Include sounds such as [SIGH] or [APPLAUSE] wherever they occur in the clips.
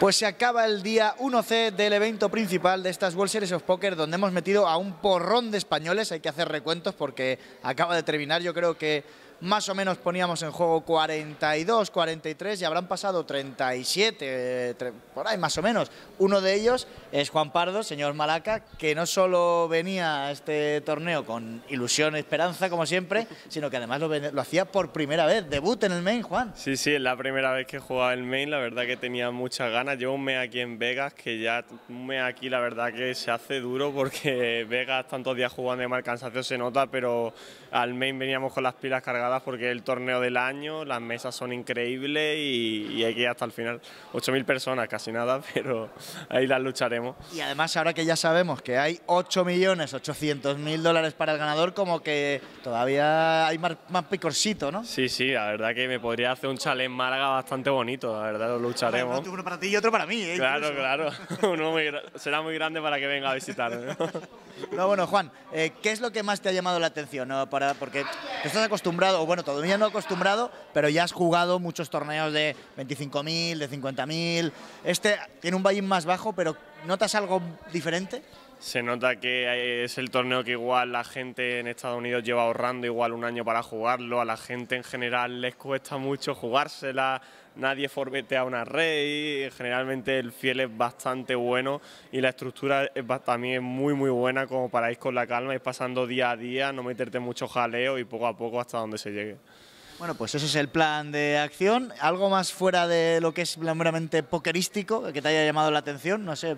pues se acaba el día 1C del evento principal de estas World Series of Poker, donde hemos metido a un porrón de españoles. Hay que hacer recuentos porque acaba de terminar, yo creo que más o menos poníamos en juego 42, 43 y habrán pasado 37, eh, por ahí más o menos. Uno de ellos es Juan Pardo, señor Malaca, que no solo venía a este torneo con ilusión, esperanza, como siempre, sino que además lo, hacía por primera vez, debut en el main, Juan. Sí, sí, es la primera vez que jugaba el main, la verdad que tenía muchas ganas. Llevo un mes aquí en Vegas, que ya un mes aquí la verdad que se hace duro porque [LAUGHS] Vegas tantos días jugando de mal cansancio se nota, pero al main veníamos con las pilas cargadas porque es el torneo del año, las mesas son increíbles y, hay que ir hasta el final. 8.000 personas, casi nada, [LAUGHS] pero ahí las lucharemos. Y además ahora que ya sabemos que hay 8.800.000 dólares para el ganador, como que todavía hay más, picorcito, ¿no? Sí, sí, la verdad que me podría hacer un en Málaga bastante bonito, la verdad, lo lucharemos. uno para ti y otro para mí, ¿eh? Claro, claro, [LAUGHS] [LAUGHS] será muy grande para que venga a visitar. ¿no? bueno, Juan, eh, ¿qué es lo que más te ha llamado la atención? ¿No? Para, porque Tú estás acostumbrado, o bueno, todavía no acostumbrado, pero ya has jugado muchos torneos de 25.000, de 50.000. Este tiene un buy más bajo, pero ¿Notas algo diferente? Se nota que es el torneo que igual la gente en Estados Unidos lleva ahorrando igual un año para jugarlo. A la gente en general les cuesta mucho jugársela, nadie a una rey. generalmente el fiel es bastante bueno y la estructura también es muy muy buena como para ir con la calma, ir pasando día a día, no meterte mucho jaleo y poco a poco hasta donde se llegue. Bueno, pues ese es el plan de acción. ¿Algo más fuera de lo que es meramente pokerístico que te haya llamado la atención? No sé,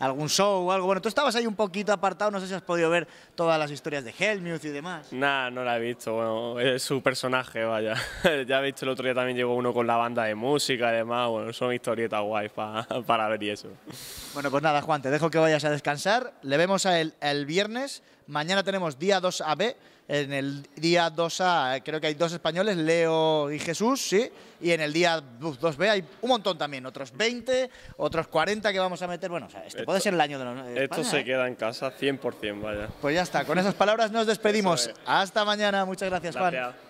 algún show o algo. Bueno, tú estabas ahí un poquito apartado, no sé si has podido ver todas las historias de Helmut y demás. Nah, no la he visto, bueno, es su personaje, vaya. [LAUGHS] ya he visto el otro día también llegó uno con la banda de música y demás, bueno, son historietas guays [LAUGHS] para ver y eso. Bueno, pues nada, Juan, te dejo que vayas a descansar. Le vemos el viernes. Mañana tenemos día 2 AB en el día 2A creo que hay dos españoles, Leo y Jesús, sí. Y en el día 2B hay un montón también, otros 20, otros 40 que vamos a meter. Bueno, o sea, este puede ser el año de los... Esto se ¿eh? queda en casa 100%, vaya. Pues ya está, con esas palabras nos despedimos. Hasta mañana, muchas gracias, gracias.